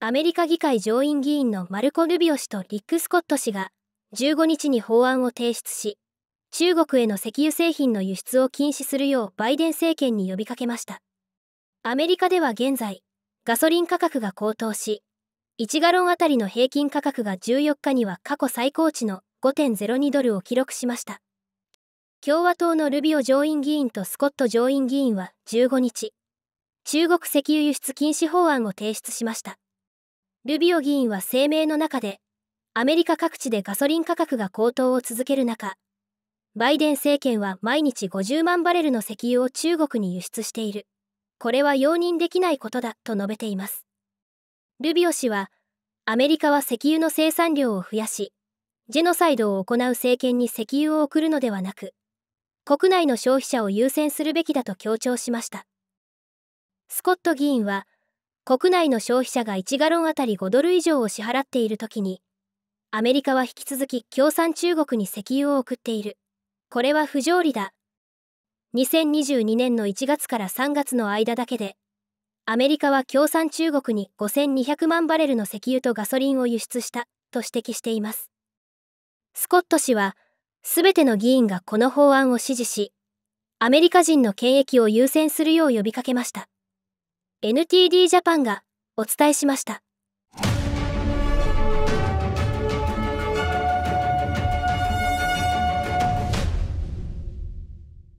アメリカ議会上院議員のマルコ・ルビオ氏とリック・スコット氏が15日に法案を提出し、中国への石油製品の輸出を禁止するようバイデン政権に呼びかけました。アメリカでは現在、ガソリン価格が高騰し、1ガロンあたりの平均価格が14日には過去最高値の5.02ドルを記録しました。共和党のルビオ上院議員とスコット上院議員は15日、中国石油輸出禁止法案を提出しました。ルビオ議員は声明の中で、アメリカ各地でガソリン価格が高騰を続ける中、バイデン政権は毎日50万バレルの石油を中国に輸出している。これは容認できないことだと述べています。ルビオ氏は、アメリカは石油の生産量を増やし、ジェノサイドを行う政権に石油を送るのではなく、国内の消費者を優先するべきだと強調しました。スコット議員は、国内の消費者が1ガロンあたり5ドル以上を支払っている時にアメリカは引き続き共産中国に石油を送っているこれは不条理だ2022年の1月から3月の間だけでアメリカは共産中国に5200万バレルの石油とガソリンを輸出したと指摘していますスコット氏は全ての議員がこの法案を支持しアメリカ人の権益を優先するよう呼びかけました NTD ジャパンがお伝えしました。